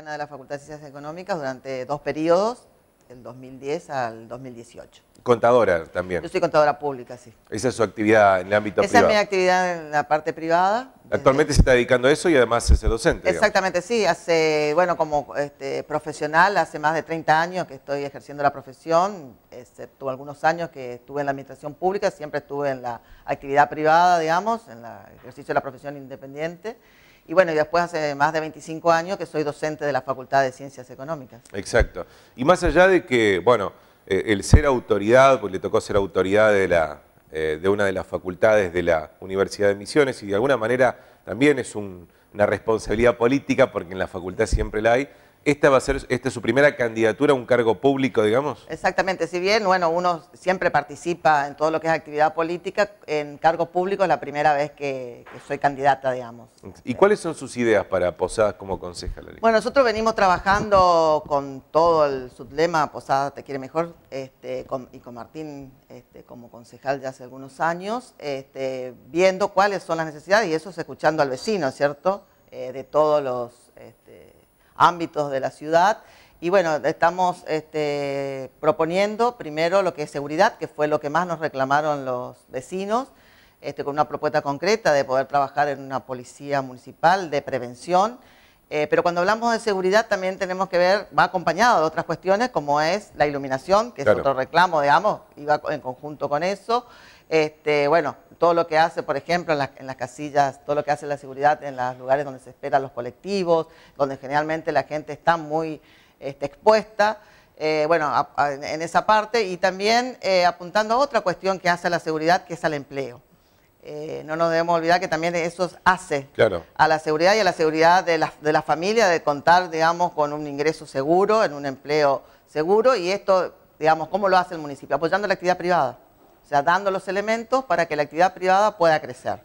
de la Facultad de Ciencias Económicas durante dos periodos, del 2010 al 2018. Contadora también. Yo soy contadora pública, sí. Esa es su actividad en el ámbito privado. Esa es mi actividad en la parte privada. Actualmente se está dedicando a eso y además es docente. Exactamente, sí. Hace, bueno, como este, profesional, hace más de 30 años que estoy ejerciendo la profesión, excepto este, algunos años que estuve en la administración pública, siempre estuve en la actividad privada, digamos, en el ejercicio de la profesión independiente. Y bueno, y después hace más de 25 años que soy docente de la Facultad de Ciencias Económicas. Exacto. Y más allá de que, bueno, eh, el ser autoridad, porque le tocó ser autoridad eh, de, una de las facultades de la Universidad de Misiones y de alguna manera también es una responsabilidad política porque en la facultad siempre la hay, esta va a ser esta su primera candidatura a un cargo público, digamos. Exactamente, si bien, bueno, uno siempre participa en todo lo que es actividad política, en cargo público es la primera vez que, soy candidata, digamos. ¿Y cuáles son sus ideas para Posadas como concejal? Bueno, nosotros venimos trabajando con todo el sublema Posadas te quiere mejor, este, y con Martín este, como concejal de hace algunos años, este, viendo cuáles son las necesidades y eso es escuchando al vecino, ¿cierto? Eh, de todos los ámbitos de la ciudad. Y bueno, estamos este, proponiendo primero lo que es seguridad, que fue lo que más nos reclamaron los vecinos, este, con una propuesta concreta de poder trabajar en una policía municipal de prevención. Eh, pero cuando hablamos de seguridad también tenemos que ver, va acompañado de otras cuestiones como es la iluminación, que es otro reclamo, digamos, y va en conjunto con eso. Este, bueno, todo lo que hace, por ejemplo, en, las casillas, todo lo que hace la seguridad en los lugares donde se esperan los colectivos, donde generalmente la gente está muy este, expuesta, eh, bueno, en esa parte, y también eh, apuntando a otra cuestión que hace a la seguridad, que es al empleo. Eh, no nos debemos olvidar que también eso hace a la seguridad y a la seguridad de la, de la familia, de contar, digamos, con un ingreso seguro, en un empleo seguro, y esto, digamos, ¿cómo lo hace el municipio? Apoyando la actividad privada dando los elementos para que la actividad privada pueda crecer.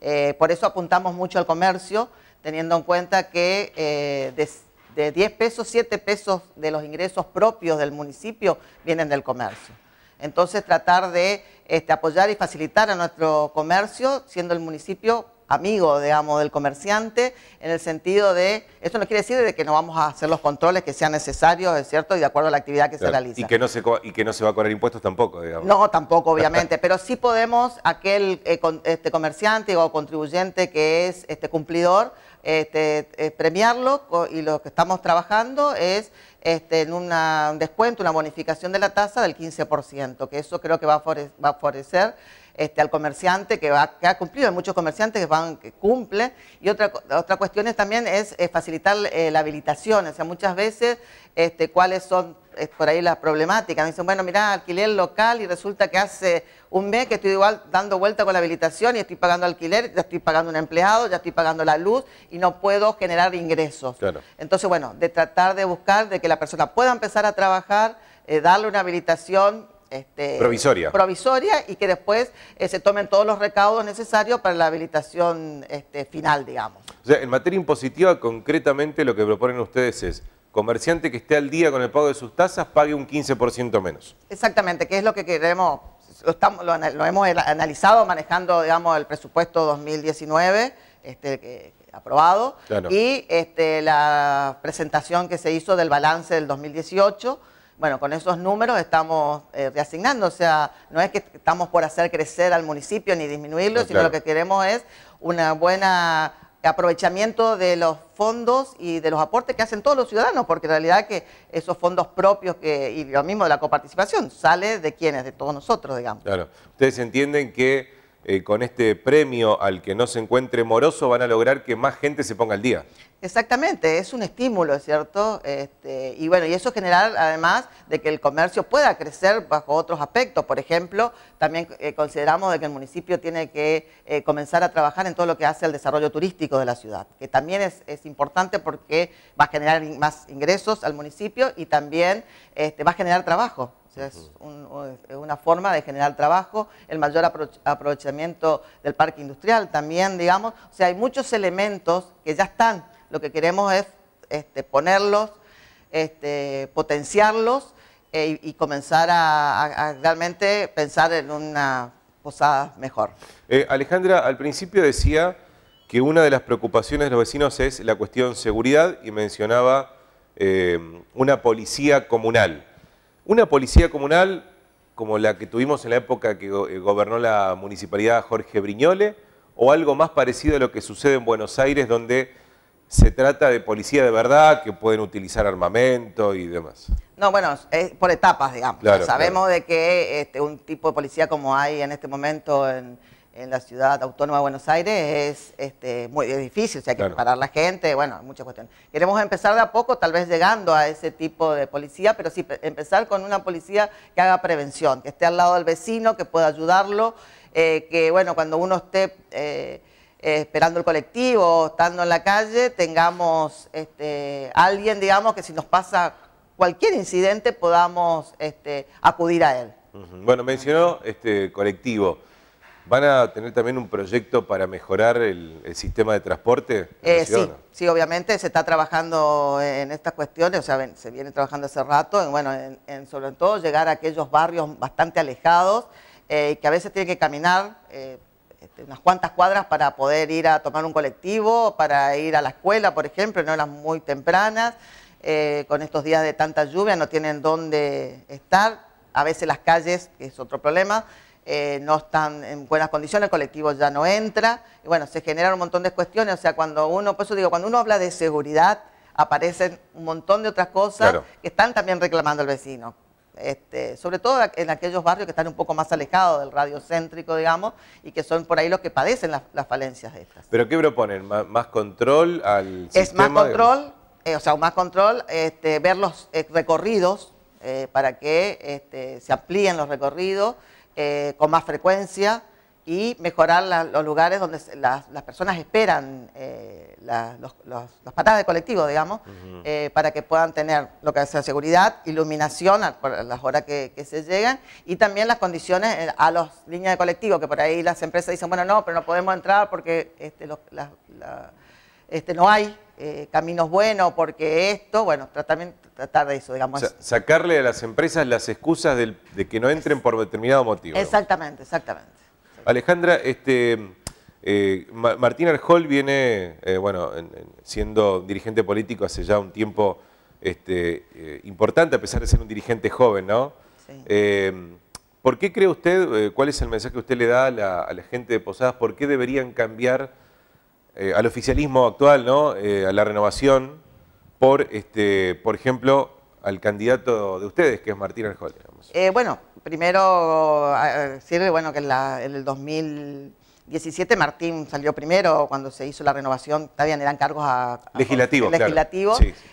Eh, por eso apuntamos mucho al comercio, teniendo en cuenta que eh, de, 10 pesos, 7 pesos de los ingresos propios del municipio vienen del comercio. Entonces tratar de este, apoyar y facilitar a nuestro comercio, siendo el municipio amigo, digamos, del comerciante, en el sentido de, eso no quiere decir de que no vamos a hacer los controles que sean necesarios, es cierto, y de acuerdo a la actividad que se realiza. Y que, no se, y que no se va a cobrar impuestos tampoco, digamos. No, tampoco, obviamente, pero sí podemos, aquel eh, este, comerciante o contribuyente que es este cumplidor, este, eh, premiarlo y lo que estamos trabajando es este, en un descuento, una bonificación de la tasa del 15%, que eso creo que va a favorecer este, al comerciante que, ha cumplido, hay muchos comerciantes que, van, que cumplen. Y otra, otra cuestión es, también es, eh, facilitar eh, la habilitación, o sea, muchas veces este, cuáles son eh, por ahí las problemáticas? Me dicen, bueno, mira, alquiler local y resulta que hace un mes que estoy igual dando vuelta con la habilitación y estoy pagando alquiler, ya estoy pagando un empleado, ya estoy pagando la luz y no puedo generar ingresos. Claro. Entonces, bueno, de tratar de buscar de que la persona pueda empezar a trabajar, darle una habilitación este, provisoria. provisoria y que después eh, se tomen todos los recaudos necesarios para la habilitación este, final, digamos. O sea, en materia impositiva, concretamente lo que proponen ustedes es comerciante que esté al día con el pago de sus tasas pague un 15% menos. Exactamente, que es lo que queremos, lo, hemos analizado manejando, digamos, el presupuesto 2019, este, aprobado, y la presentación que se hizo del balance del 2018, bueno, con esos números estamos eh, reasignando, o sea, no es que estamos por hacer crecer al municipio ni disminuirlo, sino lo que queremos es una buena aprovechamiento de los fondos y de los aportes que hacen todos los ciudadanos, porque en realidad que esos fondos propios que, y lo mismo de la coparticipación sale de quienes, de todos nosotros, digamos. Claro. Ustedes entienden que eh, con este premio al que no se encuentre moroso van a lograr que más gente se ponga al día. Exactamente, es un estímulo, ¿cierto? Este, y bueno, y eso generar además de que el comercio pueda crecer bajo otros aspectos. Por ejemplo, también eh, consideramos de que el municipio tiene que eh, comenzar a trabajar en todo lo que hace al desarrollo turístico de la ciudad, que también es, importante porque va a generar más ingresos al municipio y también este, va a generar trabajo es una forma de generar trabajo, el mayor aprovechamiento del parque industrial también, digamos. O sea, hay muchos elementos que ya están. Lo que queremos es este, ponerlos, este, potenciarlos eh, y, comenzar a, realmente pensar en una posada mejor. Eh, Alejandra, al principio decía que una de las preocupaciones de los vecinos es la cuestión seguridad y mencionaba eh, una policía comunal. Una policía comunal como la que tuvimos en la época que eh, gobernó la municipalidad Jorge Briñole, o algo más parecido a lo que sucede en Buenos Aires, donde se trata de policía de verdad, que pueden utilizar armamento y demás. No, bueno, es por etapas, digamos. Sabemos de que este, un tipo de policía como hay en este momento en en la ciudad autónoma de Buenos Aires es este, muy difícil, o sea, hay que parar la gente, bueno, muchas cuestiones. Queremos empezar de a poco, tal vez llegando a ese tipo de policía, pero sí empezar con una policía que haga prevención, que esté al lado del vecino, que pueda ayudarlo, eh, que, bueno, cuando uno esté eh, esperando el colectivo estando en la calle, tengamos este, alguien, digamos, que si nos pasa cualquier incidente podamos este, acudir a él. Bueno, mencionó este colectivo. ¿Van a tener también un proyecto para mejorar el, sistema de transporte? Eh, sí, obviamente se está trabajando en estas cuestiones, o sea, se viene trabajando hace rato, en, bueno, en, sobre todo llegar a aquellos barrios bastante alejados, eh, que a veces tienen que caminar eh, este, unas cuantas cuadras para poder ir a tomar un colectivo, para ir a la escuela, por ejemplo, en horas muy tempranas, con estos días de tanta lluvia no tienen dónde estar, a veces las calles, que es otro problema, eh, no están en buenas condiciones, el colectivo ya no entra, y bueno, se generan un montón de cuestiones, o sea, cuando uno, eso digo, cuando uno habla de seguridad, aparecen un montón de otras cosas que están también reclamando el vecino. Este, sobre todo en aquellos barrios que están un poco más alejados del radio céntrico, digamos, y que son por ahí los que padecen las, falencias estas. ¿Pero qué proponen? ¿Más, control al es sistema? Es eh, más control, o sea, más control, ver los eh, recorridos para que este, se amplíen los recorridos, eh, con más frecuencia y mejorar los lugares donde las, personas esperan eh, los, los, de colectivo, digamos, eh, para que puedan tener lo que sea seguridad, iluminación a, las horas que, se llegan y también las condiciones a las líneas de colectivo, que por ahí las empresas dicen, bueno, no, pero no podemos entrar porque este, la, este, no hay eh, caminos buenos porque esto, bueno, tratar, tratar de eso, digamos. así. sacarle a las empresas las excusas de que no entren por determinado motivo. Exactamente, exactamente. Alejandra, este... Eh, Martín Arjol viene, eh, bueno, siendo dirigente político hace ya un tiempo este, importante, a pesar de ser un dirigente joven, ¿no? Sí. ¿Por qué cree usted, cuál es el mensaje que usted le da a la gente de Posadas, por qué deberían cambiar eh, al oficialismo actual, ¿no? Eh, a la renovación, por, este, por ejemplo, al candidato de ustedes, que es Martín Arjol. Eh, bueno, primero sirve bueno, que en, el 2017 Martín salió primero cuando se hizo la renovación, también eran cargos a, legislativos.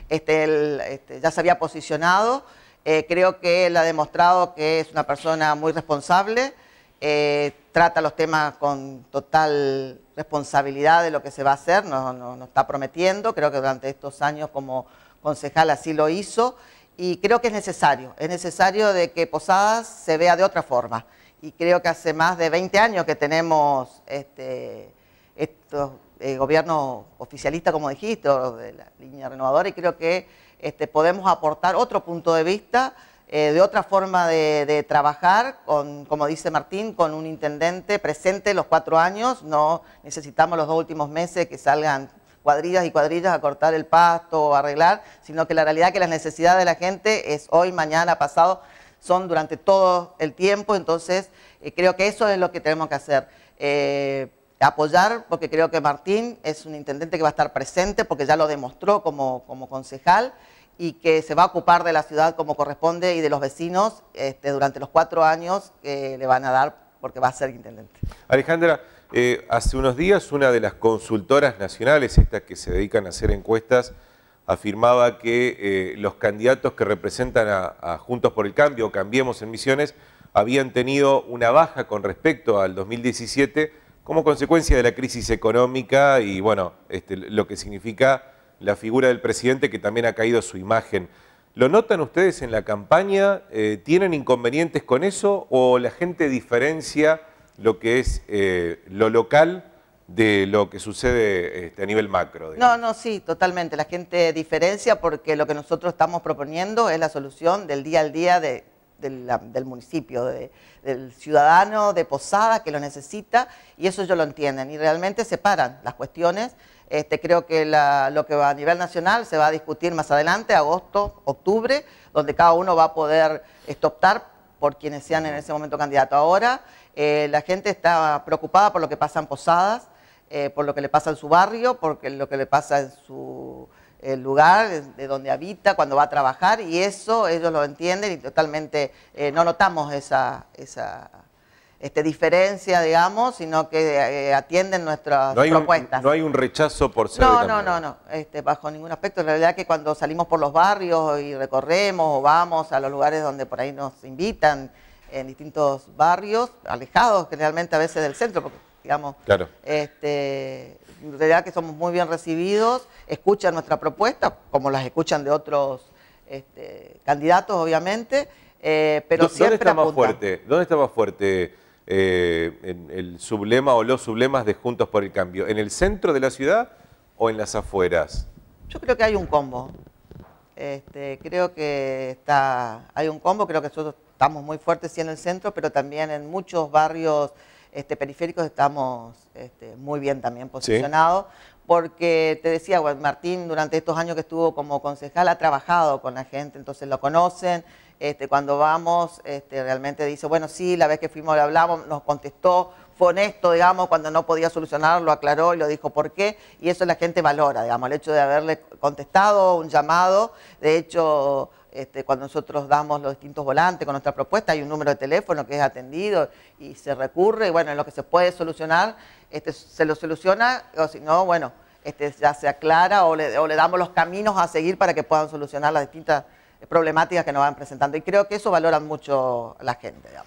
Este, este, ya se había posicionado. Eh, creo que él ha demostrado que es una persona muy responsable eh, trata los temas con total responsabilidad de lo que se va a hacer, nos no, está prometiendo, creo que durante estos años como concejal así lo hizo y creo que es necesario, es necesario de que Posadas se vea de otra forma y creo que hace más de 20 años que tenemos este, estos eh, gobiernos oficialistas, como dijiste, de la línea renovadora y creo que este, podemos aportar otro punto de vista eh, de otra forma de, trabajar, con, como dice Martín, con un intendente presente los cuatro años, no necesitamos los dos últimos meses que salgan cuadrillas y cuadrillas a cortar el pasto o arreglar, sino que la realidad es que las necesidades de la gente es hoy, mañana, pasado, son durante todo el tiempo, entonces eh, creo que eso es lo que tenemos que hacer. Eh, apoyar, porque creo que Martín es un intendente que va a estar presente, porque ya lo demostró como, como concejal, y que se va a ocupar de la ciudad como corresponde y de los vecinos este, durante los cuatro años que le van a dar porque va a ser intendente. Alejandra, eh, hace unos días una de las consultoras nacionales, estas que se dedican a hacer encuestas, afirmaba que eh, los candidatos que representan a, Juntos por el Cambio Cambiemos en Misiones habían tenido una baja con respecto al 2017 como consecuencia de la crisis económica y bueno, este, lo que significa la figura del presidente que también ha caído su imagen. ¿Lo notan ustedes en la campaña? Eh, ¿Tienen inconvenientes con eso o la gente diferencia lo que es eh, lo local de lo que sucede este, a nivel macro? No, no, sí, totalmente. La gente diferencia porque lo que nosotros estamos proponiendo es la solución del día al día del municipio, del ciudadano de Posada que lo necesita y eso ellos lo entienden y realmente separan las cuestiones este, creo que lo que va a nivel nacional se va a discutir más adelante, agosto, octubre, donde cada uno va a poder este, optar por quienes sean en ese momento candidato. Ahora eh, la gente está preocupada por lo que pasa en Posadas, eh, por lo que le pasa en su barrio, por lo que le pasa en su lugar de donde habita, cuando va a trabajar, y eso ellos lo entienden y totalmente eh, no notamos esa, esa este, diferencia, digamos, sino que eh, atienden nuestras propuestas. no hay un rechazo por ser. No, no, no, no, este, bajo ningún aspecto. La realidad que cuando salimos por los barrios y recorremos o vamos a los lugares donde por ahí nos invitan, en distintos barrios, alejados generalmente a veces del centro, porque digamos, este, en realidad que somos muy bien recibidos, escuchan nuestra propuesta, como las escuchan de otros este, candidatos, obviamente, eh, pero ¿Dónde siempre está más fuerte? ¿Dónde está más fuerte eh, en el sublema o los sublemas de Juntos por el Cambio? ¿En el centro de la ciudad o en las afueras? Yo creo que hay un combo. Este, creo que está, hay un combo, creo que nosotros estamos muy fuertes sí en el centro, pero también en muchos barrios este, periféricos estamos este, muy bien también posicionados. porque te decía, Martín durante estos años que estuvo como concejal ha trabajado con la gente, entonces lo conocen, este, cuando vamos, este, realmente dice, bueno, sí, la vez que fuimos le hablamos, nos contestó, fue honesto, digamos, cuando no podía solucionar, lo aclaró y lo dijo por qué, y eso la gente valora, digamos, el hecho de haberle contestado un llamado, de hecho, este, cuando nosotros damos los distintos volantes con nuestra propuesta, hay un número de teléfono que es atendido y se recurre, y bueno, en lo que se puede solucionar, se lo soluciona, o si no, bueno, ya se aclara o le, o le damos los caminos a seguir para que puedan solucionar las distintas problemáticas que nos van presentando. Y creo que eso valoran mucho la gente.